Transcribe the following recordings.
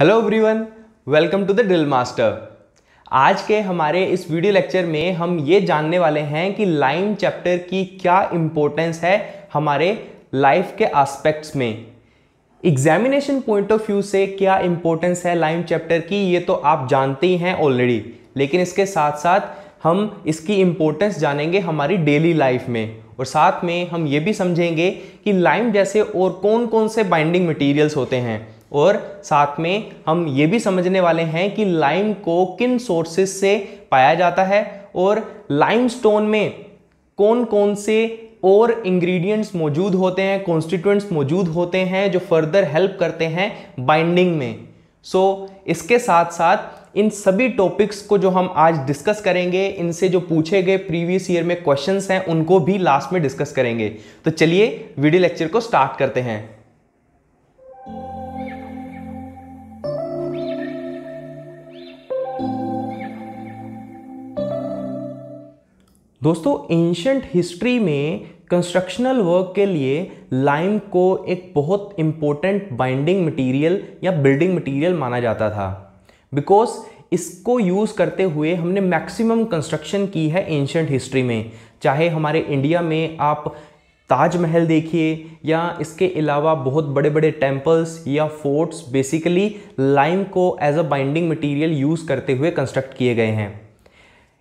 hello everyone welcome to the drill master आज के हमारे इस वीडियो लेक्चर में हम ये जानने वाले हैं कि लाइम चैप्टर की क्या इम्पोर्टेंस है हमारे लाइफ के एस्पेक्ट्स में एग्जामिनेशन पॉइंट ऑफ व्यू से क्या इम्पोर्टेंस है लाइम चैप्टर की ये तो आप जानते ही हैं ऑलरेडी लेकिन इसके साथ साथ हम इसकी इम्पोर्टेंस जानेंगे हमारी डेली लाइफ में और साथ में हम ये भी समझेंगे कि लाइम जैसे और कौन कौन से बाइंडिंग मटेरियल्स होते हैं और साथ में हम ये भी समझने वाले हैं कि लाइम को किन सोर्सेस से पाया जाता है और लाइमस्टोन में कौन कौन से और इंग्रेडिएंट्स मौजूद होते हैं कॉन्स्टिट्यूंट्स मौजूद होते हैं जो फर्दर हेल्प करते हैं बाइंडिंग में सो so, इसके साथ साथ इन सभी टॉपिक्स को जो हम आज डिस्कस करेंगे इनसे जो पूछे गए प्रीवियस ईयर में क्वेश्चंस हैं उनको भी लास्ट में डिस्कस करेंगे तो चलिए वीडियो लेक्चर को स्टार्ट करते हैं दोस्तों एंशंट हिस्ट्री में कंस्ट्रक्शनल वर्क के लिए लाइम को एक बहुत इम्पोर्टेंट बाइंडिंग मटेरियल या बिल्डिंग मटेरियल माना जाता था बिकॉज इसको यूज़ करते हुए हमने मैक्सिमम कंस्ट्रक्शन की है एंशंट हिस्ट्री में चाहे हमारे इंडिया में आप ताजमहल देखिए या इसके अलावा बहुत बड़े बड़े टेम्पल्स या फोर्ट्स बेसिकली लाइम को as a binding material use करते हुए कंस्ट्रक्ट किए गए हैं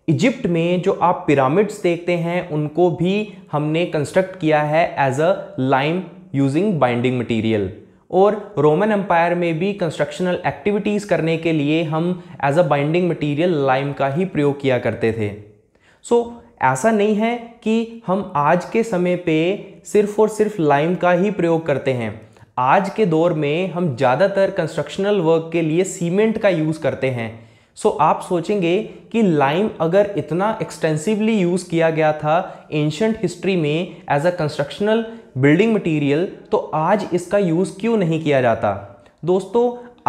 इजिप्ट में जो आप पिरामिड्स देखते हैं उनको भी हमने कंस्ट्रक्ट किया है as a lime using binding material और रोमन एम्पायर में भी कंस्ट्रक्शनल एक्टिविटीज़ करने के लिए हम as a binding material lime का ही प्रयोग किया करते थे सो so, ऐसा नहीं है कि हम आज के समय पे सिर्फ और सिर्फ लाइम का ही प्रयोग करते हैं आज के दौर में हम ज़्यादातर कंस्ट्रक्शनल वर्क के लिए सीमेंट का यूज़ करते हैं सो so, आप सोचेंगे कि लाइम अगर इतना एक्सटेंसिवली यूज़ किया गया था एंशंट हिस्ट्री में as a constructional building material तो आज इसका यूज़ क्यों नहीं किया जाता दोस्तों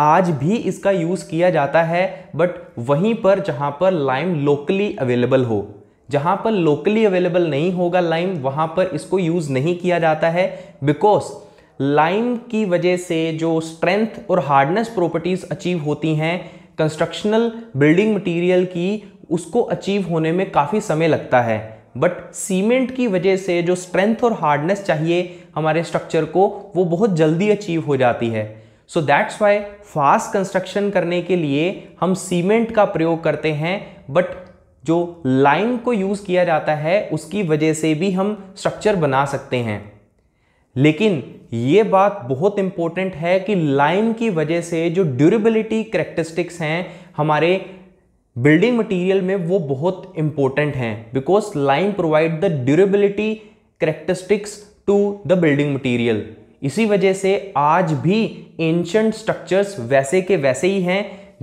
आज भी इसका यूज़ किया जाता है बट वहीं पर जहाँ पर लाइम लोकली अवेलेबल हो जहाँ पर लोकली अवेलेबल नहीं होगा लाइम वहाँ पर इसको यूज़ नहीं किया जाता है बिकॉज लाइम की वजह से जो स्ट्रेंथ और हार्डनेस प्रॉपर्टीज़ अचीव होती हैं कंस्ट्रक्शनल बिल्डिंग मटेरियल की उसको अचीव होने में काफ़ी समय लगता है बट सीमेंट की वजह से जो स्ट्रेंथ और हार्डनेस चाहिए हमारे स्ट्रक्चर को वो बहुत जल्दी अचीव हो जाती है so that's why fast construction करने के लिए हम सीमेंट का प्रयोग करते हैं बट जो लाइम को यूज़ किया जाता है उसकी वजह से भी हम स्ट्रक्चर बना सकते हैं लेकिन ये बात बहुत इंपॉर्टेंट है कि लाइन की वजह से जो ड्यूरेबिलिटी करेक्टरिस्टिक्स हैं हमारे बिल्डिंग मटेरियल में वो बहुत इंपॉर्टेंट हैं because lime provide the durability characteristics to the building material इसी वजह से आज भी एंशंट स्ट्रक्चर्स वैसे के वैसे ही हैं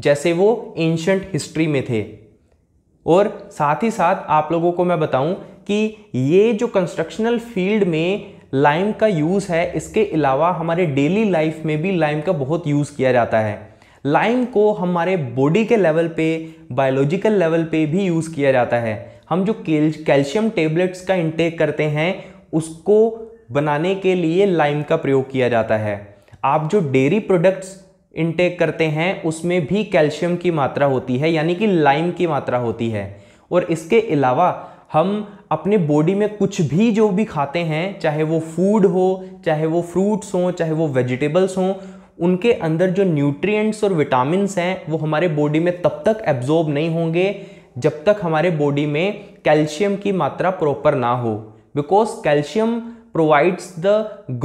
जैसे वो एंशंट हिस्ट्री में थे और साथ ही साथ आप लोगों को मैं बताऊं कि ये जो कंस्ट्रक्शनल फील्ड में लाइम का यूज़ है इसके अलावा हमारे डेली लाइफ में भी लाइम का बहुत यूज़ किया जाता है लाइम को हमारे बॉडी के लेवल पे बायोलॉजिकल लेवल पे भी यूज़ किया जाता है हम जो कैल्शियम टेबलेट्स का इंटेक करते हैं उसको बनाने के लिए लाइम का प्रयोग किया जाता है आप जो डेयरी प्रोडक्ट्स इंटेक करते हैं उसमें भी कैल्शियम की मात्रा होती है यानी कि लाइम की मात्रा होती है और इसके अलावा हम अपने बॉडी में कुछ भी जो भी खाते हैं चाहे वो फूड हो चाहे वो फ्रूट्स हों चाहे वो वेजिटेबल्स हों उनके अंदर जो न्यूट्रिएंट्स और विटामिन हैं वो हमारे बॉडी में तब तक एब्जॉर्ब नहीं होंगे जब तक हमारे बॉडी में कैल्शियम की मात्रा प्रॉपर ना हो because calcium provides the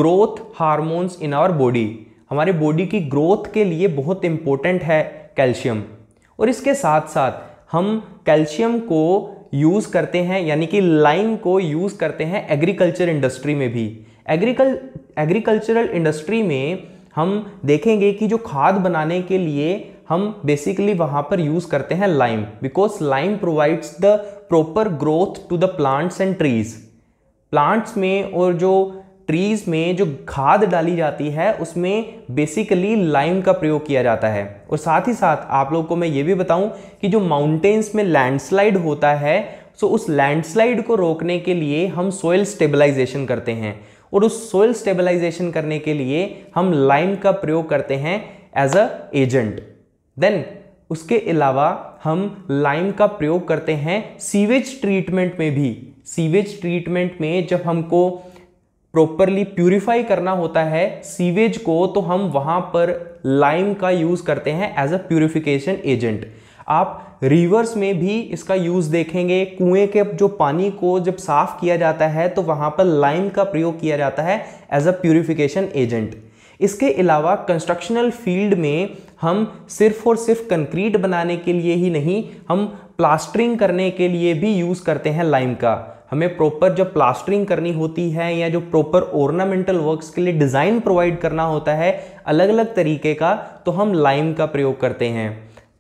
growth hormones in our body हमारे बॉडी की ग्रोथ के लिए बहुत इम्पोर्टेंट है कैल्शियम और इसके साथ साथ हम कैल्शियम को यूज़ करते हैं यानी कि लाइम को यूज़ करते हैं एग्रीकल्चर इंडस्ट्री में भी एग्रीकल एग्रीकल्चरल इंडस्ट्री में हम देखेंगे कि जो खाद बनाने के लिए हम बेसिकली वहाँ पर यूज़ करते हैं lime because lime provides the proper growth to the plants and trees plants में और जो ट्रीज़ में जो खाद डाली जाती है उसमें बेसिकली लाइम का प्रयोग किया जाता है और साथ ही साथ आप लोग को मैं ये भी बताऊं कि जो माउंटेन्स में लैंडस्लाइड होता है सो उस लैंडस्लाइड को रोकने के लिए हम सोइल स्टेबलाइजेशन करते हैं और उस सोयल स्टेबलाइजेशन करने के लिए हम लाइम का प्रयोग करते हैं एज अ एजेंट देन उसके अलावा हम लाइम का प्रयोग करते हैं सीवेज ट्रीटमेंट में भी सीवेज ट्रीटमेंट में जब हमको प्रॉपरली प्यूरिफाई करना होता है सीवेज को तो हम वहाँ पर लाइम का यूज़ करते हैं एज अ प्यूरिफिकेशन एजेंट आप रिवर्स में भी इसका यूज़ देखेंगे कुएं के जो पानी को जब साफ़ किया जाता है तो वहाँ पर लाइम का प्रयोग किया जाता है एज अ प्यूरिफिकेशन एजेंट इसके अलावा कंस्ट्रक्शनल फील्ड में हम सिर्फ और सिर्फ कंक्रीट बनाने के लिए ही नहीं हम प्लास्टरिंग करने के लिए भी यूज़ करते हैं लाइम का हमें प्रॉपर जो प्लास्टरिंग करनी होती है या जो प्रॉपर ऑर्नामेंटल वर्क्स के लिए डिज़ाइन प्रोवाइड करना होता है अलग अलग तरीके का तो हम लाइम का प्रयोग करते हैं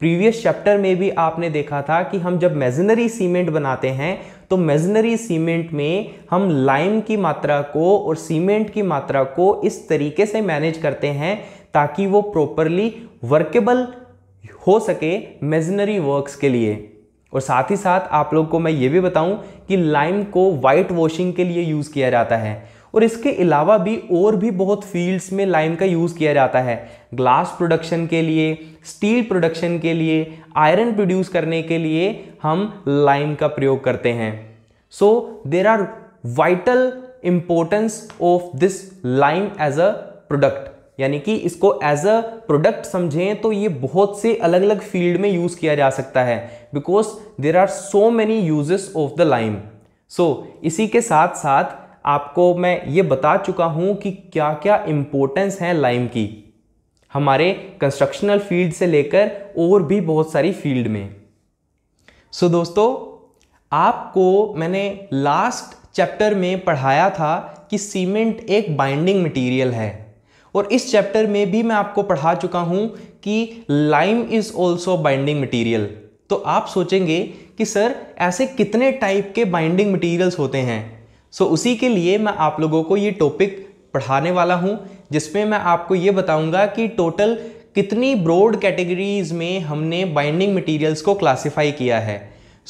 प्रीवियस चैप्टर में भी आपने देखा था कि हम जब मेजनरी सीमेंट बनाते हैं तो मेजनरी सीमेंट में हम लाइम की मात्रा को और सीमेंट की मात्रा को इस तरीके से मैनेज करते हैं ताकि वो प्रॉपरली वर्केबल हो सके मेजनरी वर्क्स के लिए और साथ ही साथ आप लोग को मैं ये भी बताऊं कि लाइम को वाइट वॉशिंग के लिए यूज़ किया जाता है और इसके अलावा भी और भी बहुत फील्ड्स में लाइम का यूज़ किया जाता है ग्लास प्रोडक्शन के लिए स्टील प्रोडक्शन के लिए आयरन प्रोड्यूस करने के लिए हम लाइम का प्रयोग करते हैं so there are vital importance of this lime as a product यानी कि इसको एज अ प्रोडक्ट समझें तो ये बहुत से अलग अलग फील्ड में यूज़ किया जा सकता है because there are so many uses of the lime so इसी के साथ साथ आपको मैं ये बता चुका हूँ कि क्या क्या इम्पोर्टेंस है लाइम की हमारे कंस्ट्रक्शनल फील्ड से लेकर और भी बहुत सारी फील्ड में सो so, दोस्तों आपको मैंने लास्ट चैप्टर में पढ़ाया था कि सीमेंट एक बाइंडिंग मटेरियल है और इस चैप्टर में भी मैं आपको पढ़ा चुका हूँ कि lime is also binding material तो आप सोचेंगे कि सर ऐसे कितने टाइप के बाइंडिंग मटीरियल्स होते हैं सो so, उसी के लिए मैं आप लोगों को ये टॉपिक पढ़ाने वाला हूँ जिसमें मैं आपको ये बताऊँगा कि टोटल कितनी ब्रॉड कैटेगरीज में हमने बाइंडिंग मटेरियल्स को क्लासिफाई किया है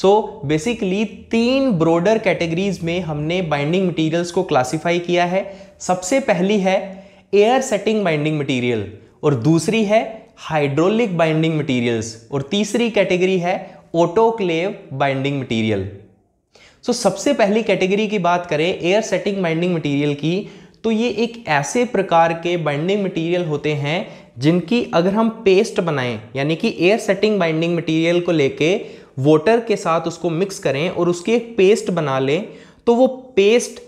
सो so, बेसिकली तीन ब्रॉडर कैटेगरीज में हमने बाइंडिंग मटेरियल्स को क्लासिफाई किया है सबसे पहली है एयर सेटिंग बाइंडिंग मटेरियल और दूसरी है हाइड्रोलिक बाइंडिंग मटेरियल्स और तीसरी कैटेगरी है ऑटोक्लेव बाइंडिंग मटेरियल सो सबसे पहली कैटेगरी की बात करें एयर सेटिंग बाइंडिंग मटेरियल की तो ये एक ऐसे प्रकार के बाइंडिंग मटेरियल होते हैं जिनकी अगर हम पेस्ट बनाएं यानी कि एयर सेटिंग बाइंडिंग मटेरियल को लेके वाटर के साथ उसको मिक्स करें और उसकी एक पेस्ट बना लें तो वो पेस्ट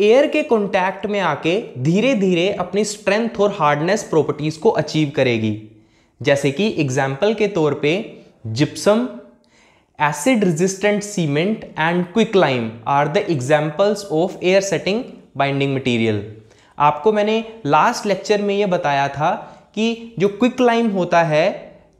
एयर के कॉन्टैक्ट में आके धीरे धीरे अपनी स्ट्रेंथ और हार्डनेस प्रॉपर्टीज़ को अचीव करेगी जैसे कि एग्जाम्पल के तौर पे gypsum acid resistant cement and quick lime are the examples of air setting binding material आपको मैंने लास्ट लेक्चर में ये बताया था कि जो क्विक लाइम होता है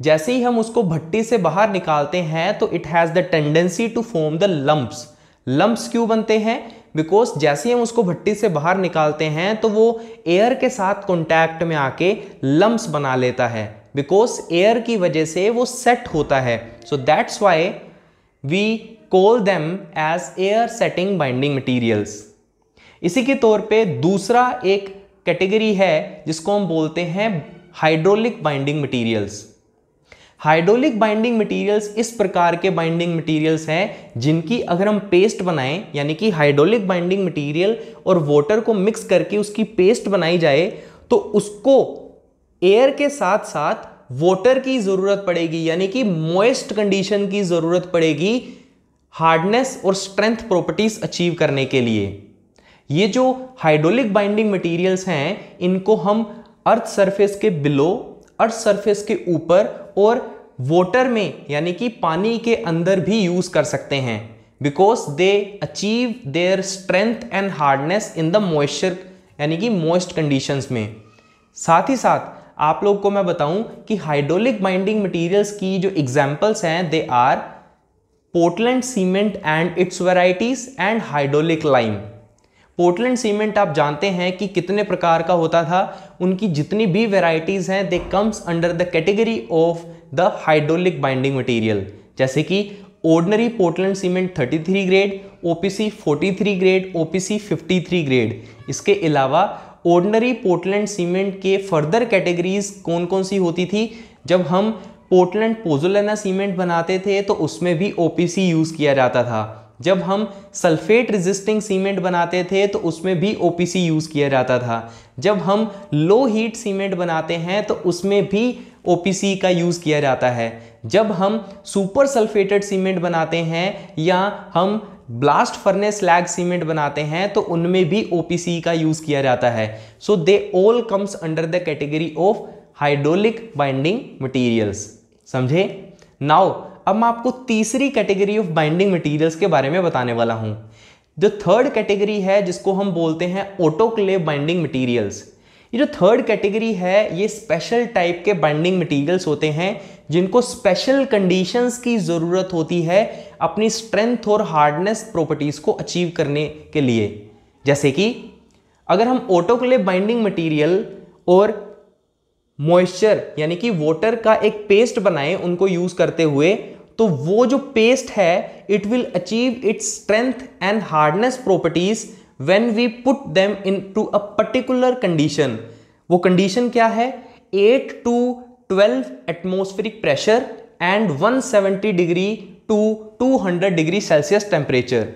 जैसे ही हम उसको भट्टी से बाहर निकालते हैं तो it has the tendency to form the lumps lumps क्यों बनते हैं बिकॉज जैसे ही हम उसको भट्टी से बाहर निकालते हैं तो वो एयर के साथ कॉन्टैक्ट में आके लम्ब बना लेता है बिकॉज एयर की वजह से वो सेट होता है so that's why we call them as air setting binding materials इसी के तौर पे दूसरा एक कैटेगरी है जिसको हम बोलते हैं hydraulic binding materials hydraulic binding materials इस प्रकार के बाइंडिंग मटेरियल्स हैं जिनकी अगर हम पेस्ट बनाएं यानी कि हाइड्रोलिक बाइंडिंग मटेरियल और वाटर को मिक्स करके उसकी पेस्ट बनाई जाए तो उसको एयर के साथ साथ वाटर की ज़रूरत पड़ेगी यानी कि मोइस्ट कंडीशन की ज़रूरत पड़ेगी हार्डनेस और स्ट्रेंथ प्रॉपर्टीज अचीव करने के लिए ये जो हाइड्रोलिक बाइंडिंग मटेरियल्स हैं इनको हम अर्थ सरफेस के बिलो अर्थ सरफेस के ऊपर और वाटर में यानी कि पानी के अंदर भी यूज कर सकते हैं because they achieve their strength and hardness in the moisture यानी कि मोइस्ट कंडीशंस में साथ ही साथ आप लोग को मैं बताऊं कि हाइड्रोलिक बाइंडिंग मटेरियल्स की जो एग्जांपल्स हैं they are Portland cement and its varieties and hydraulic lime Portland cement आप जानते हैं कि कितने प्रकार का होता था उनकी जितनी भी वेराइटीज़ हैं they comes under the category of the hydraulic binding material जैसे कि ordinary Portland cement 33 grade OPC 43 grade OPC 53 grade इसके अलावा ऑर्डनरी पोर्टलैंड सीमेंट के फर्दर कैटेगरीज कौन कौन सी होती थी जब हम पोर्टलैंड पोजोलेना सीमेंट बनाते थे तो उसमें भी ओपीसी यूज़ किया जाता था जब हम सल्फेट रेजिस्टिंग सीमेंट बनाते थे तो उसमें भी ओ यूज़ किया जाता था जब हम लो हीट सीमेंट बनाते हैं तो उसमें भी ओ का यूज़ किया जाता है जब हम सुपर सल्फेटेड सीमेंट बनाते हैं या हम ब्लास्ट फर्नेस लैग सीमेंट बनाते हैं तो उनमें भी ओ का यूज़ किया जाता है so they all comes under the category of hydraulic binding materials समझे नाउ अब मैं आपको तीसरी कैटेगरी ऑफ बाइंडिंग मटेरियल्स के बारे में बताने वाला हूँ जो थर्ड कैटेगरी है जिसको हम बोलते हैं ऑटोक्लेव बाइंडिंग मटेरियल्स ये जो थर्ड कैटेगरी है ये स्पेशल टाइप के बाइंडिंग मटेरियल्स होते हैं जिनको स्पेशल कंडीशंस की ज़रूरत होती है अपनी स्ट्रेंथ और हार्डनेस प्रॉपर्टीज़ को अचीव करने के लिए जैसे कि अगर हम ऑटोक्लेव बाइंडिंग मटेरियल और मॉइस्चर यानी कि वाटर का एक पेस्ट बनाएं उनको यूज़ करते हुए तो वो जो पेस्ट है it will achieve its strength and hardness properties when we put them into a particular condition वो कंडीशन क्या है 8 to 12 atmospheric pressure and 170 degree to 200 degree Celsius temperature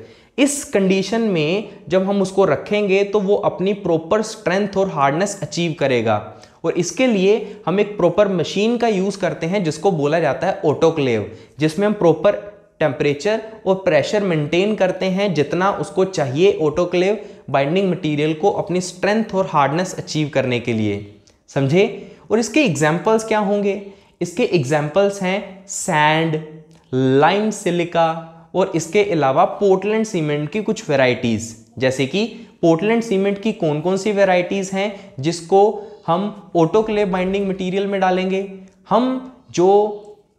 इस कंडीशन में जब हम उसको रखेंगे तो वो अपनी प्रॉपर स्ट्रेंथ और हार्डनेस अचीव करेगा और इसके लिए हम एक प्रॉपर मशीन का यूज़ करते हैं जिसको बोला जाता है ऑटोक्लेव जिसमें हम प्रॉपर टेम्परेचर और प्रेशर मेंटेन करते हैं जितना उसको चाहिए ऑटोक्लेव बाइंडिंग मटेरियल को अपनी स्ट्रेंथ और हार्डनेस अचीव करने के लिए समझे और इसके एग्जाम्पल्स क्या होंगे इसके एग्जाम्पल्स हैं सैंड लाइम सिलिका और इसके अलावा पोर्टलैंड सीमेंट की कुछ वेराइटीज़ जैसे कि पोर्टलैंड सीमेंट की कौन कौन सी वेराइटीज़ हैं जिसको हम ऑटोक्लेव बाइंडिंग मटेरियल में डालेंगे हम जो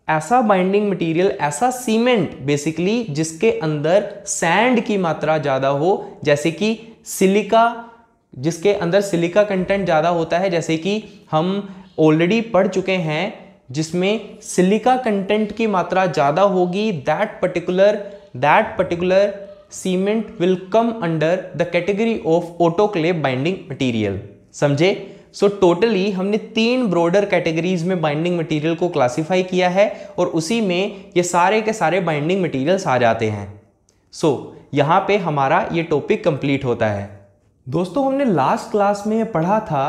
ऐसा बाइंडिंग मटेरियल ऐसा सीमेंट बेसिकली जिसके अंदर सैंड की मात्रा ज़्यादा हो जैसे कि सिलिका जिसके अंदर सिलिका कंटेंट ज़्यादा होता है जैसे कि हम ऑलरेडी पढ़ चुके हैं जिसमें सिलिका कंटेंट की मात्रा ज़्यादा होगी that particular that particular cement will come under the category of autoclave binding material समझे सो so, टोटली totally हमने तीन ब्रॉडर कैटेगरीज में बाइंडिंग मटेरियल को क्लासिफाई किया है और उसी में ये सारे के सारे बाइंडिंग मटेरियल्स आ जाते हैं सो so, यहाँ पे हमारा ये टॉपिक कंप्लीट होता है दोस्तों हमने लास्ट क्लास में पढ़ा था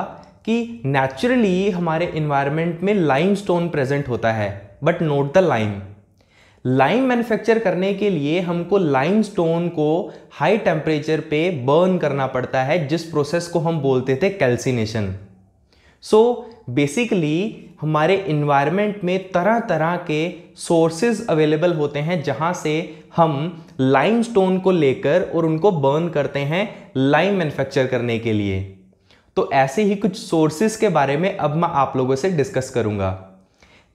कि नेचुरली हमारे इन्वायरमेंट में लाइम स्टोन प्रेजेंट होता है but note the lime lime manufacture करने के लिए हमको लाइम स्टोन को हाई टेम्परेचर पे बर्न करना पड़ता है जिस प्रोसेस को हम बोलते थे कैल्सिनेशन सो बेसिकली हमारे इन्वायरमेंट में तरह तरह के सोर्सेज अवेलेबल होते हैं जहाँ से हम लाइमस्टोन को लेकर और उनको बर्न करते हैं लाइम मैन्युफैक्चर करने के लिए तो ऐसे ही कुछ सोर्सेज के बारे में अब मैं आप लोगों से डिस्कस करूंगा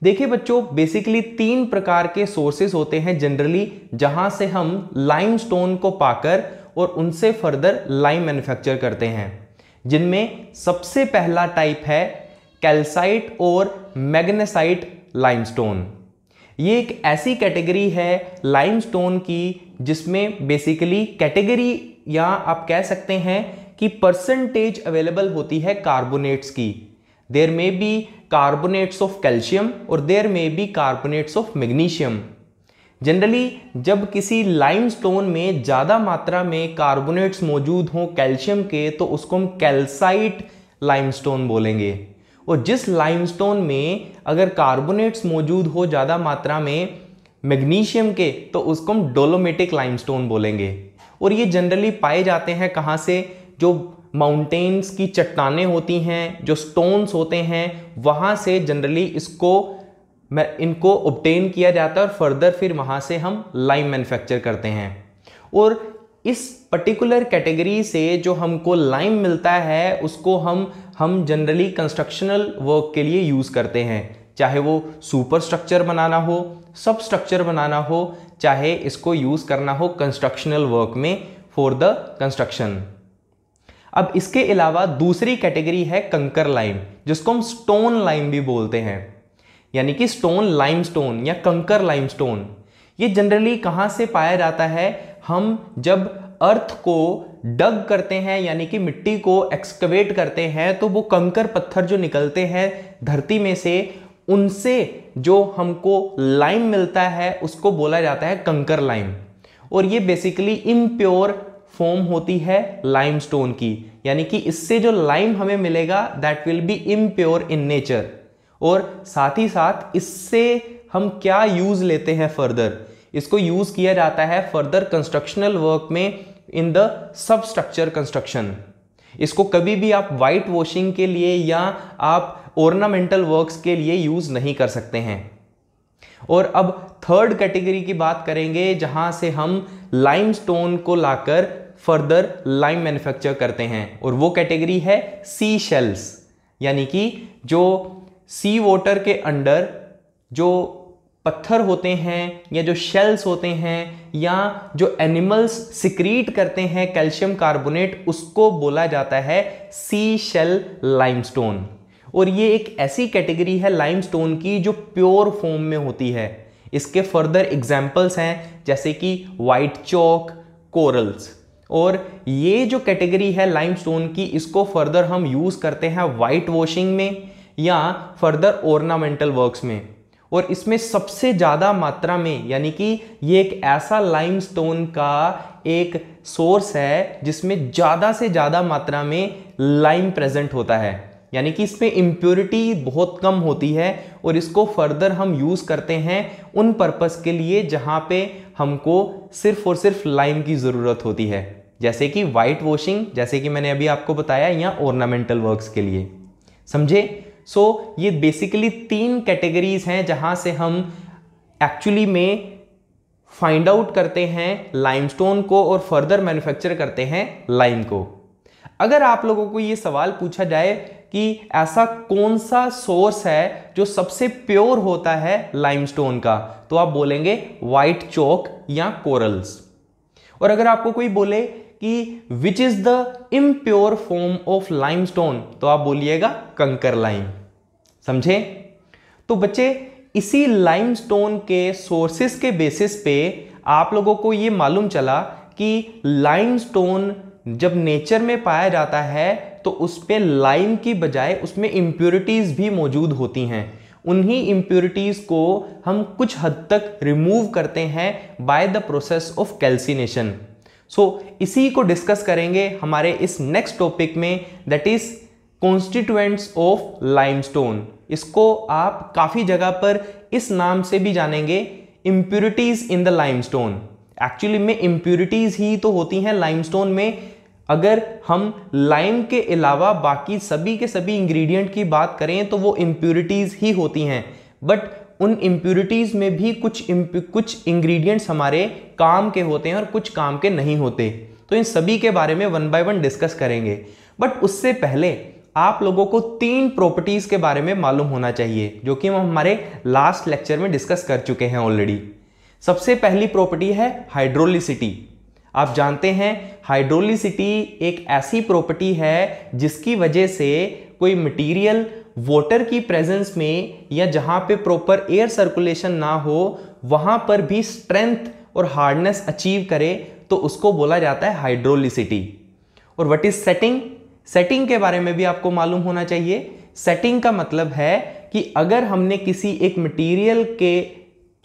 देखिए बच्चों बेसिकली तीन प्रकार के सोर्सेज होते हैं जनरली जहां से हम लाइमस्टोन को पाकर और उनसे फर्दर लाइम मैन्युफैक्चर करते हैं जिनमें सबसे पहला टाइप है कैल्साइट और मैग्नेसाइट लाइमस्टोन ये एक ऐसी कैटेगरी है लाइमस्टोन की जिसमें बेसिकली कैटेगरी या आप कह सकते हैं कि परसेंटेज अवेलेबल होती है कार्बोनेट्स की देर may be carbonates of calcium और there may be carbonates of magnesium generally जब किसी लाइमस्टोन में ज़्यादा मात्रा में कार्बोनेट्स मौजूद हों कैल्शियम के तो उसको हम कैल्साइट लाइमस्टोन बोलेंगे और जिस लाइमस्टोन में अगर कार्बोनेट्स मौजूद हो ज़्यादा मात्रा में मैग्नीशियम के तो उसको हम डोलोमेटिक लाइमस्टोन बोलेंगे और ये जनरली पाए जाते हैं कहाँ से जो माउंटेन्स की चट्टाने होती हैं जो स्टोन्स होते हैं वहाँ से जनरली इसको मैं इनको ऑब्टेन किया जाता है और फर्दर फिर वहाँ से हम लाइम मैन्युफैक्चर करते हैं और इस पर्टिकुलर कैटेगरी से जो हमको लाइम मिलता है उसको हम हम जनरली कंस्ट्रक्शनल वर्क के लिए यूज़ करते हैं चाहे वो सुपर स्ट्रक्चर बनाना हो सब स्ट्रक्चर बनाना हो चाहे इसको यूज़ करना हो कंस्ट्रक्शनल वर्क में फॉर द कंस्ट्रक्शन अब इसके अलावा दूसरी कैटेगरी है कंकर लाइम जिसको हम स्टोन लाइम भी बोलते हैं यानी कि स्टोन लाइमस्टोन या कंकर लाइमस्टोन ये जनरली कहाँ से पाया जाता है हम जब अर्थ को डग करते हैं यानी कि मिट्टी को एक्सकवेट करते हैं तो वो कंकर पत्थर जो निकलते हैं धरती में से उनसे जो हमको लाइम मिलता है उसको बोला जाता है कंकर लाइम और ये बेसिकली इम्प्योर फॉर्म होती है लाइमस्टोन की यानी कि इससे जो लाइम हमें मिलेगा that will be impure in nature और साथ ही साथ इससे हम क्या यूज़ लेते हैं फर्दर इसको यूज़ किया जाता है फर्दर कंस्ट्रक्शनल वर्क में in the substructure construction इसको कभी भी आप वाइट वॉशिंग के लिए या आप ऑर्नामेंटल वर्क्स के लिए यूज़ नहीं कर सकते हैं और अब थर्ड कैटेगरी की बात करेंगे जहाँ से हम लाइमस्टोन को लाकर फर्दर लाइम मैन्युफैक्चर करते हैं और वो कैटेगरी है सी शेल्स यानी कि जो सी वाटर के अंडर जो पत्थर होते हैं या जो शेल्स होते हैं या जो एनिमल्स सिक्रीट करते हैं कैल्शियम कार्बोनेट उसको बोला जाता है सी शेल लाइमस्टोन और ये एक ऐसी कैटेगरी है लाइमस्टोन की जो प्योर फॉर्म में होती है इसके फर्दर एग्जाम्पल्स हैं जैसे कि वाइट चौक कोरल्स और ये जो कैटेगरी है लाइमस्टोन की इसको फर्दर हम यूज़ करते हैं वाइट वॉशिंग में या फर्दर ऑर्नामेंटल वर्क्स में और इसमें सबसे ज़्यादा मात्रा में यानी कि ये एक ऐसा लाइमस्टोन का एक सोर्स है जिसमें ज़्यादा से ज़्यादा मात्रा में लाइम प्रेजेंट होता है यानी कि इसमें इम्प्योरिटी बहुत कम होती है और इसको फर्दर हम यूज़ करते हैं उन पर्पस के लिए जहाँ पे हमको सिर्फ और सिर्फ लाइम की ज़रूरत होती है जैसे कि वाइट वॉशिंग जैसे कि मैंने अभी आपको बताया या ऑर्नामेंटल वर्क्स के लिए समझे सो so, ये बेसिकली तीन कैटेगरीज हैं जहां से हम एक्चुअली में फाइंड आउट करते हैं लाइमस्टोन को और फर्दर मैन्युफैक्चर करते हैं लाइम को अगर आप लोगों को ये सवाल पूछा जाए कि ऐसा कौन सा सोर्स है जो सबसे प्योर होता है लाइमस्टोन का तो आप बोलेंगे वाइट चौक या कोरल्स और अगर आपको कोई बोले कि which is the impure form of limestone तो आप बोलिएगा कंकर लाइम समझे तो बच्चे इसी लाइमस्टोन के सोर्सेस के बेसिस पे आप लोगों को ये मालूम चला कि लाइमस्टोन जब नेचर में पाया जाता है तो उस पर लाइम की बजाय उसमें इम्प्योरिटीज़ भी मौजूद होती हैं उन्हीं इम्प्योरिटीज़ को हम कुछ हद तक रिमूव करते हैं by the process of calcination so so, इसी को डिस्कस करेंगे हमारे इस नेक्स्ट टॉपिक में that is constituents of limestone इसको आप काफ़ी जगह पर इस नाम से भी जानेंगे impurities in the limestone actually में इम्प्यूरिटीज़ ही तो होती हैं लाइमस्टोन में अगर हम लाइम के अलावा बाकी सभी के सभी इंग्रेडिएंट की बात करें तो वो इम्प्यूरिटीज़ ही होती हैं बट उन इम्प्योरिटीज़ में भी कुछ कुछ इंग्रेडिएंट्स हमारे काम के होते हैं और कुछ काम के नहीं होते तो इन सभी के बारे में वन बाय वन डिस्कस करेंगे बट उससे पहले आप लोगों को तीन प्रॉपर्टीज़ के बारे में मालूम होना चाहिए जो कि हम हमारे लास्ट लेक्चर में डिस्कस कर चुके हैं ऑलरेडी सबसे पहली प्रॉपर्टी है हाइड्रोलिसिटी आप जानते हैं हाइड्रोलिसिटी एक ऐसी प्रॉपर्टी है जिसकी वजह से कोई मटेरियल वाटर की प्रेजेंस में या जहाँ पे प्रॉपर एयर सर्कुलेशन ना हो वहाँ पर भी स्ट्रेंथ और हार्डनेस अचीव करे तो उसको बोला जाता है हाइड्रोलिसिटी और व्हाट इज सेटिंग सेटिंग के बारे में भी आपको मालूम होना चाहिए सेटिंग का मतलब है कि अगर हमने किसी एक मटेरियल के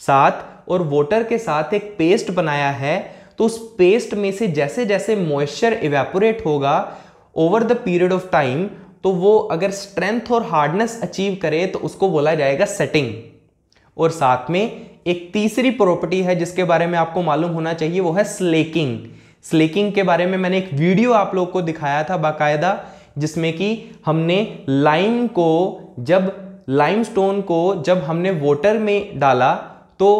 साथ और वाटर के साथ एक पेस्ट बनाया है तो उस पेस्ट में से जैसे जैसे मॉइस्चर इवेपोरेट होगा over the period of time तो वो अगर स्ट्रेंथ और हार्डनेस अचीव करे तो उसको बोला जाएगा सेटिंग और साथ में एक तीसरी प्रॉपर्टी है जिसके बारे में आपको मालूम होना चाहिए वो है स्लेकिंग स्लेकिंग के बारे में मैंने एक वीडियो आप लोग को दिखाया था बाकायदा जिसमें कि हमने लाइम को जब लाइमस्टोन को जब हमने वाटर में डाला तो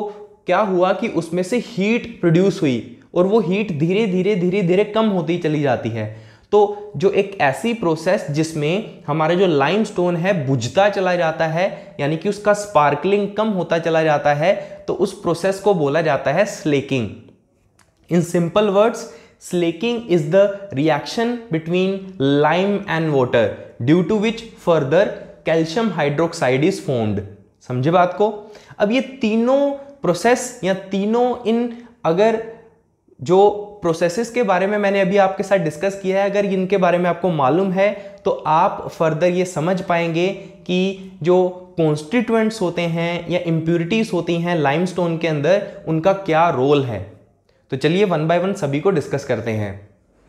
क्या हुआ कि उसमें से हीट प्रोड्यूस हुई और वो हीट धीरे धीरे धीरे धीरे कम होती चली जाती है तो जो एक ऐसी प्रोसेस जिसमें हमारा जो लाइमस्टोन है बुझता चला जाता है यानी कि उसका स्पार्कलिंग कम होता चला जाता है तो उस प्रोसेस को बोला जाता है slaking in simple words slaking is the reaction between lime and water due to which further calcium hydroxide is formed समझे बात को अब ये तीनों प्रोसेस या तीनों इन अगर जो प्रोसेसेस के बारे में मैंने अभी आपके साथ डिस्कस किया है अगर इनके बारे में आपको मालूम है तो आप फर्दर ये समझ पाएंगे कि जो कॉन्स्टिट्यूएंट्स होते हैं या इम्प्यूरिटीज़ होती हैं लाइमस्टोन के अंदर उनका क्या रोल है तो चलिए वन बाय वन सभी को डिस्कस करते हैं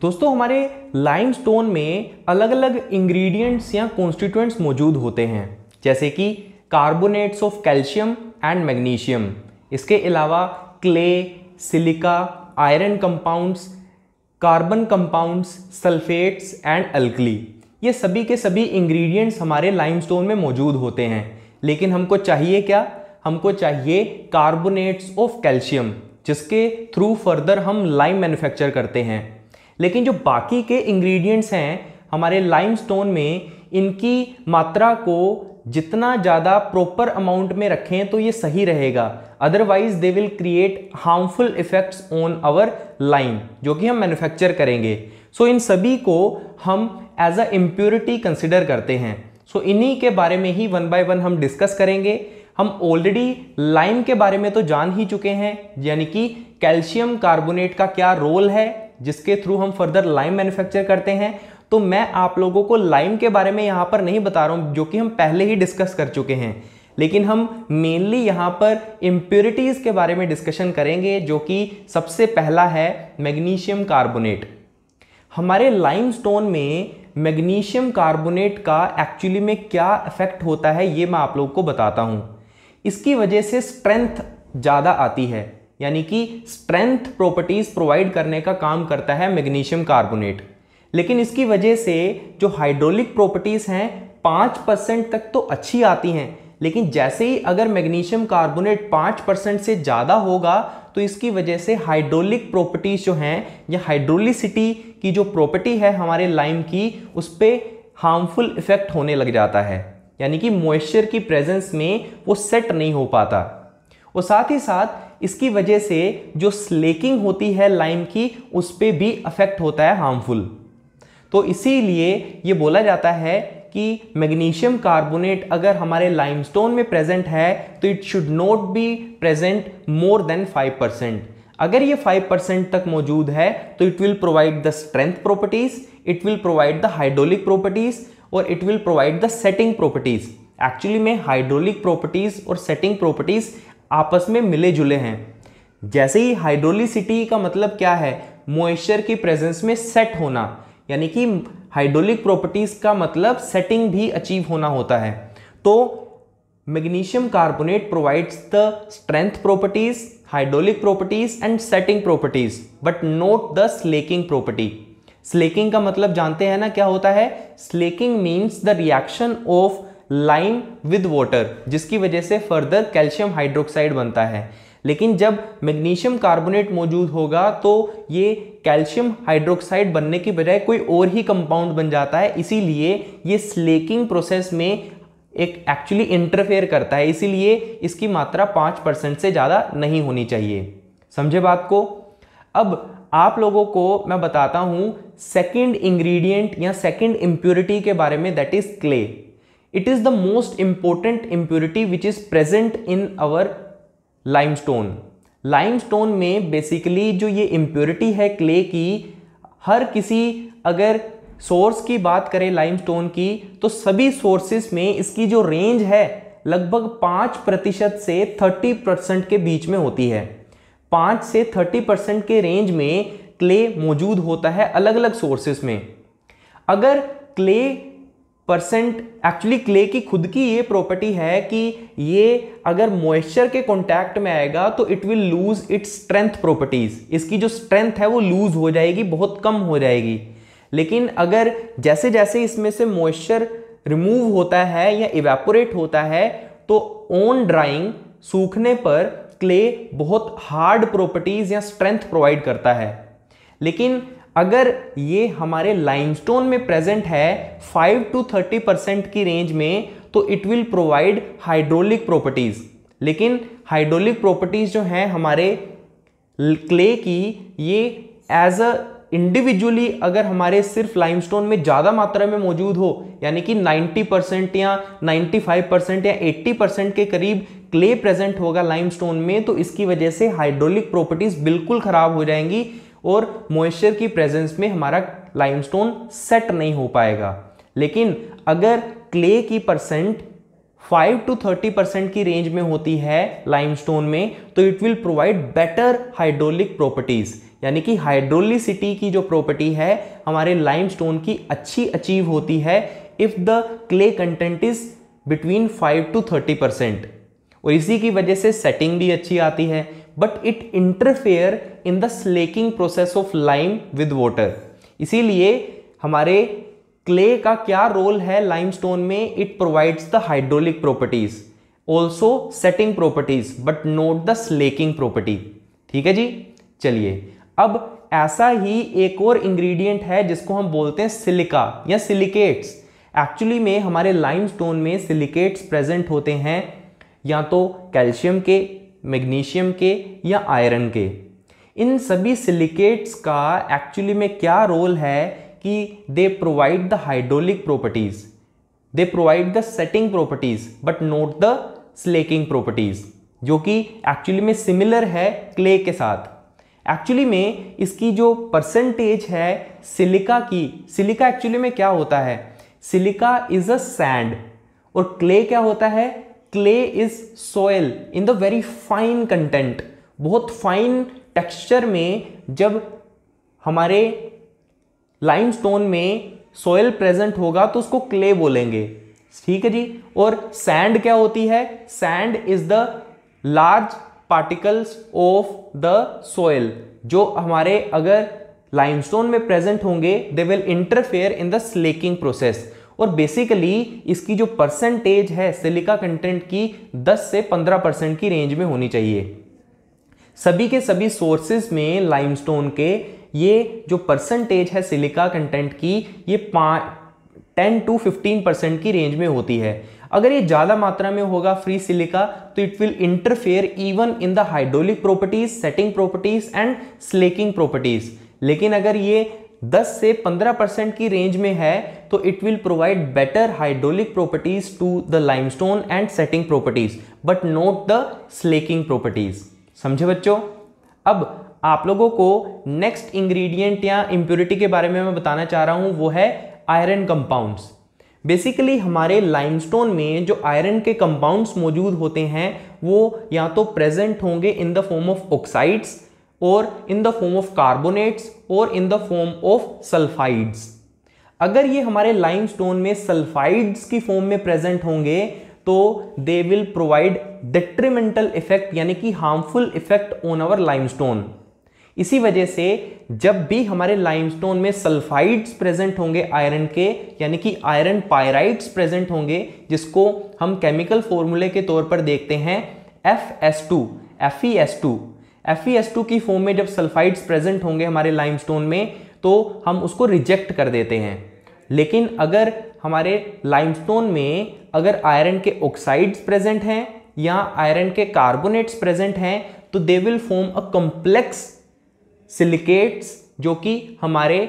दोस्तों हमारे लाइमस्टोन में अलग अलग इंग्रेडिएंट्स या कॉन्स्टिट्यूएंट्स मौजूद होते हैं जैसे कि carbonates of calcium and magnesium इसके अलावा clay silica iron compounds carbon compounds sulphates and alkali ये सभी के सभी इंग्रेडिएंट्स हमारे लाइमस्टोन में मौजूद होते हैं लेकिन हमको चाहिए क्या हमको चाहिए कार्बोनेट्स ऑफ कैल्शियम जिसके थ्रू फर्दर हम लाइम मैन्युफैक्चर करते हैं लेकिन जो बाकी के इंग्रेडिएंट्स हैं हमारे लाइमस्टोन में इनकी मात्रा को जितना ज़्यादा प्रॉपर अमाउंट में रखें तो ये सही रहेगा otherwise they will create harmful effects on our lime जो कि हम मैन्युफैक्चर करेंगे सो so, इन सभी को हम एज अ इम्प्योरिटी कंसिडर करते हैं सो so, इन्हीं के बारे में ही वन बाय वन हम डिस्कस करेंगे हम ऑलरेडी लाइम के बारे में तो जान ही चुके हैं यानी कि कैल्शियम कार्बोनेट का क्या रोल है जिसके थ्रू हम फर्दर लाइम मैन्युफैक्चर करते हैं तो मैं आप लोगों को लाइम के बारे में यहाँ पर नहीं बता रहा हूँ जो कि हम पहले ही डिस्कस कर चुके हैं लेकिन हम मेनली यहाँ पर इम्प्योरिटीज़ के बारे में डिस्कशन करेंगे जो कि सबसे पहला है मैग्नीशियम कार्बोनेट हमारे लाइम स्टोन में मैग्नीशियम कार्बोनेट का एक्चुअली में क्या इफेक्ट होता है ये मैं आप लोग को बताता हूँ इसकी वजह से स्ट्रेंथ ज़्यादा आती है यानी कि स्ट्रेंथ प्रॉपर्टीज़ प्रोवाइड करने का काम करता है मैग्नीशियम कार्बोनेट लेकिन इसकी वजह से जो हाइड्रोलिक प्रॉपर्टीज़ हैं पाँच परसेंट तक तो अच्छी आती हैं लेकिन जैसे ही अगर मैग्नीशियम कार्बोनेट पाँच परसेंट से ज़्यादा होगा तो इसकी वजह से हाइड्रोलिक प्रॉपर्टीज़ जो हैं या हाइड्रोलिसिटी की जो प्रॉपर्टी है हमारे लाइम की उस पर हार्मफुल इफेक्ट होने लग जाता है यानी कि मॉइस्चर की प्रेजेंस में वो सेट नहीं हो पाता और साथ ही साथ इसकी वजह से जो स्लेकिंग होती है लाइम की उस पर भी अफेक्ट होता है हार्मफुल तो इसीलिए ये बोला जाता है कि मैग्नीशियम कार्बोनेट अगर हमारे लाइमस्टोन में प्रेजेंट है तो it should not be present more than five percent अगर ये फाइव परसेंट तक मौजूद है तो it will provide the strength properties it will provide the hydraulic properties और it will provide the setting properties actually में हाइड्रोलिक प्रॉपर्टीज और setting properties आपस में मिले जुले हैं जैसे ही हाइड्रोलिसिटी का मतलब क्या है मॉइस्चर की प्रेजेंस में सेट होना यानी कि हाइड्रोलिक प्रॉपर्टीज़ का मतलब सेटिंग भी अचीव होना होता है तो magnesium carbonate provides the strength properties hydraulic properties and setting properties but note the slaking property slaking का मतलब जानते हैं ना क्या होता है slaking means the reaction of lime with water जिसकी वजह से फर्दर कैल्शियम हाइड्रोक्साइड बनता है लेकिन जब मैग्नीशियम कार्बोनेट मौजूद होगा तो ये कैल्शियम हाइड्रोक्साइड बनने की बजाय कोई और ही कंपाउंड बन जाता है इसीलिए ये स्लेकिंग प्रोसेस में एक एक्चुअली इंटरफेयर करता है इसीलिए इसकी मात्रा पाँच परसेंट से ज़्यादा नहीं होनी चाहिए समझे बात को अब आप लोगों को मैं बताता हूँ सेकेंड इंग्रीडियंट या सेकेंड इम्प्योरिटी के बारे में that is clay it is the most important impurity which is present in our limestone limestone में बेसिकली जो ये इम्प्योरिटी है क्ले की हर किसी अगर सोर्स की बात करें लाइमस्टोन की तो सभी सोर्सेस में इसकी जो रेंज है लगभग पाँच प्रतिशत से थर्टी परसेंट के बीच में होती है पाँच से थर्टी परसेंट के रेंज में क्ले मौजूद होता है अलग अलग सोर्सेस में अगर क्ले परसेंट एक्चुअली क्ले की खुद की ये प्रॉपर्टी है कि ये अगर मॉइस्चर के कॉन्टैक्ट में आएगा तो it will lose its strength properties इसकी जो स्ट्रेंथ है वो लूज हो जाएगी बहुत कम हो जाएगी लेकिन अगर जैसे जैसे इसमें से मॉइस्चर रिमूव होता है या इवेपोरेट होता है तो ऑन ड्राइंग सूखने पर क्ले बहुत हार्ड प्रॉपर्टीज या स्ट्रेंथ प्रोवाइड करता है लेकिन अगर ये हमारे लाइमस्टोन में प्रेजेंट है 5 टू 30 परसेंट की रेंज में तो it will provide hydraulic properties लेकिन हाइड्रोलिक प्रॉपर्टीज़ जो हैं हमारे क्ले की ये एज अ इंडिविजुअली अगर हमारे सिर्फ लाइमस्टोन में ज़्यादा मात्रा में मौजूद हो यानी कि 90 परसेंट या 95 परसेंट या 80 परसेंट के करीब क्ले प्रेजेंट होगा लाइमस्टोन में तो इसकी वजह से हाइड्रोलिक प्रॉपर्टीज़ बिल्कुल ख़राब हो जाएंगी और मॉइस्चर की प्रेजेंस में हमारा लाइमस्टोन सेट नहीं हो पाएगा लेकिन अगर क्ले की परसेंट 5 टू 30 परसेंट की रेंज में होती है लाइमस्टोन में तो it will provide better hydraulic properties यानी कि हाइड्रोलिसिटी की जो प्रॉपर्टी है हमारे लाइमस्टोन की अच्छी अचीव होती है if the clay content is between 5 to 30 percent और इसी की वजह से सेटिंग भी अच्छी आती है but it interfere in the slaking process of lime with water इसीलिए हमारे क्ले का क्या रोल है लाइमस्टोन में it provides the hydraulic properties also setting properties but note the slaking property ठीक है जी चलिए अब ऐसा ही एक और इंग्रेडिएंट है जिसको हम बोलते हैं सिलिका या सिलिकेट्स एक्चुअली में हमारे लाइमस्टोन में सिलिकेट्स प्रेजेंट होते हैं या तो कैल्शियम के मैग्नीशियम के या आयरन के इन सभी सिलिकेट्स का एक्चुअली में क्या रोल है कि they provide the hydraulic properties they provide the setting properties but note the slaking properties जो कि एक्चुअली में सिमिलर है क्ले के साथ एक्चुअली में इसकी जो परसेंटेज है सिलिका की सिलिका एक्चुअली में क्या होता है सिलिका इज अ सैंड और क्ले क्या होता है clay is soil in the very fine content बहुत फाइन टेक्सचर में जब हमारे लाइमस्टोन में सोयल प्रेजेंट होगा तो उसको क्ले बोलेंगे ठीक है जी और सैंड क्या होती है sand is the large particles of the soil जो हमारे अगर लाइमस्टोन में प्रेजेंट होंगे they will interfere in the slaking process और बेसिकली इसकी जो परसेंटेज है सिलिका कंटेंट की 10 से 15 परसेंट की रेंज में होनी चाहिए सभी के सभी सोर्सेज में लाइमस्टोन के ये जो परसेंटेज है सिलिका कंटेंट की ये पा टेन टू फिफ्टीन परसेंट की रेंज में होती है अगर ये ज़्यादा मात्रा में होगा फ्री सिलिका तो it will interfere even in the hydraulic properties setting properties and slaking properties लेकिन अगर ये 10 से 15 परसेंट की रेंज में है तो it will provide better hydraulic properties to the limestone and setting properties but note the slaking properties समझे बच्चों अब आप लोगों को नेक्स्ट इंग्रेडिएंट या इम्प्योरिटी के बारे में मैं बताना चाह रहा हूँ वो है आयरन कंपाउंड्स बेसिकली हमारे लाइमस्टोन में जो आयरन के कंपाउंड्स मौजूद होते हैं वो या तो प्रेजेंट होंगे in the form of oxides और in the form of carbonates और in the form of sulphides अगर ये हमारे लाइमस्टोन में सल्फाइड्स की फॉर्म में प्रेजेंट होंगे तो they will provide detrimental effect यानी कि harmful effect on lime limestone इसी वजह से जब भी हमारे लाइमस्टोन में सल्फाइड्स प्रेजेंट होंगे आयरन के यानी कि आयरन पायराइड्स प्रेजेंट होंगे जिसको हम केमिकल फॉर्मूले के तौर पर देखते हैं F S two F E S two F e की फॉर्म में जब सल्फाइड्स प्रेजेंट होंगे हमारे लाइमस्टोन में तो हम उसको रिजेक्ट कर देते हैं लेकिन अगर हमारे लाइमस्टोन में अगर आयरन के ऑक्साइड्स प्रेजेंट हैं या आयरन के कार्बोनेट्स प्रेजेंट हैं तो they will form a complex silicates जो कि हमारे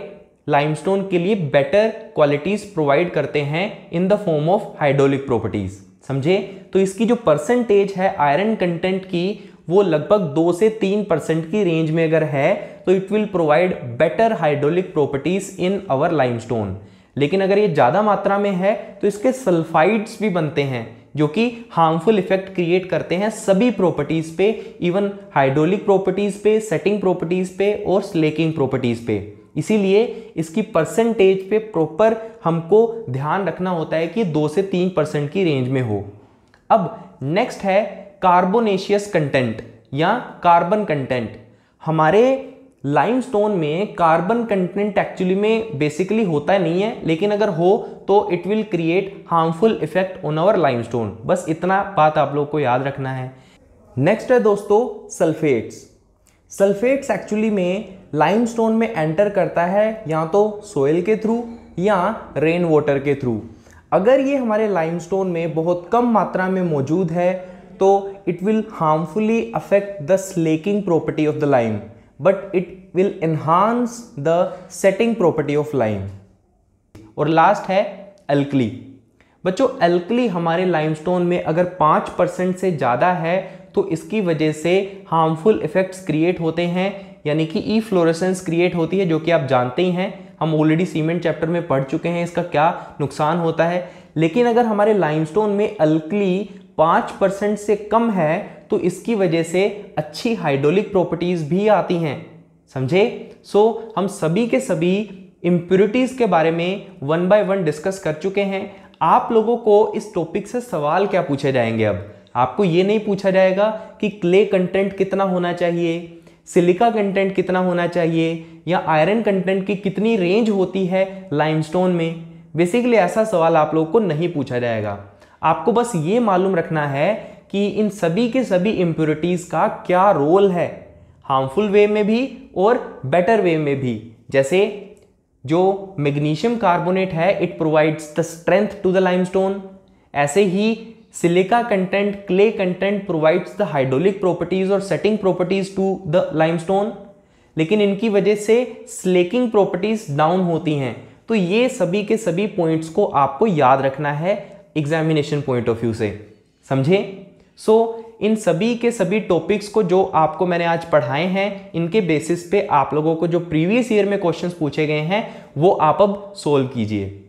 लाइमस्टोन के लिए बेटर क्वालिटीज़ प्रोवाइड करते हैं in the form of hydraulic properties समझे तो इसकी जो परसेंटेज है आयरन कंटेंट की वो लगभग दो से तीन परसेंट की रेंज में अगर है तो it will provide better hydraulic properties in our limestone लेकिन अगर ये ज़्यादा मात्रा में है तो इसके सल्फाइड्स भी बनते हैं जो कि हार्मफुल इफेक्ट क्रिएट करते हैं सभी प्रॉपर्टीज़ पे इवन हाइड्रोलिक प्रॉपर्टीज़ पे सेटिंग प्रॉपर्टीज़ पे और स्लेकिंग प्रॉपर्टीज़ पे इसीलिए इसकी परसेंटेज पे प्रॉपर हमको ध्यान रखना होता है कि दो से तीन परसेंट की रेंज में हो अब नेक्स्ट है कार्बोनेशियस कंटेंट या कार्बन कंटेंट हमारे लाइमस्टोन में कार्बन कंटेंट एक्चुअली में बेसिकली होता नहीं है लेकिन अगर हो तो it will create harmful effect on our limestone बस इतना बात आप लोग को याद रखना है नेक्स्ट है दोस्तों सल्फेट्स सल्फेट्स एक्चुअली में लाइमस्टोन में एंटर करता है या तो सोइल के थ्रू या रेन वाटर के थ्रू अगर ये हमारे लाइमस्टोन में बहुत कम मात्रा में मौजूद है तो it will harmfully affect the slaking property of the lime but it will enhance the setting property of lime और लास्ट है अल्कली बच्चों अल्कली हमारे लाइमस्टोन में अगर पाँच परसेंट से ज़्यादा है तो इसकी वजह से हार्मफुल इफेक्ट्स क्रिएट होते हैं यानी कि ई फ्लोरेसेंस क्रिएट होती है जो कि आप जानते ही हैं हम ऑलरेडी सीमेंट चैप्टर में पढ़ चुके हैं इसका क्या नुकसान होता है लेकिन अगर हमारे लाइमस्टोन में अल्कली पाँच परसेंट से कम है तो इसकी वजह से अच्छी हाइड्रोलिक प्रॉपर्टीज़ भी आती हैं समझे सो so, हम सभी के सभी इम्प्योरिटीज़ के बारे में वन बाय वन डिस्कस कर चुके हैं आप लोगों को इस टॉपिक से सवाल क्या पूछे जाएंगे अब आपको ये नहीं पूछा जाएगा कि क्ले कंटेंट कितना होना चाहिए सिलिका कंटेंट कितना होना चाहिए या आयरन कंटेंट की कितनी रेंज होती है लाइमस्टोन में बेसिकली ऐसा सवाल आप लोगों को नहीं पूछा जाएगा आपको बस ये मालूम रखना है कि इन सभी के सभी इम्प्योरिटीज़ का क्या रोल है हार्मफुल वे में भी और बेटर वे में भी जैसे जो मैग्नीशियम कार्बोनेट है it provides the strength to the limestone ऐसे ही silica content clay content provides the hydraulic properties और setting properties to the limestone लेकिन इनकी वजह से स्लेकिंग प्रॉपर्टीज डाउन होती हैं तो ये सभी के सभी पॉइंट्स को आपको याद रखना है एग्जामिनेशन पॉइंट ऑफ व्यू से समझे सो so, इन सभी के सभी टॉपिक्स को जो आपको मैंने आज पढ़ाए हैं इनके बेसिस पे आप लोगों को जो प्रीवियस ईयर में क्वेश्चंस पूछे गए हैं वो आप अब सोल्व कीजिए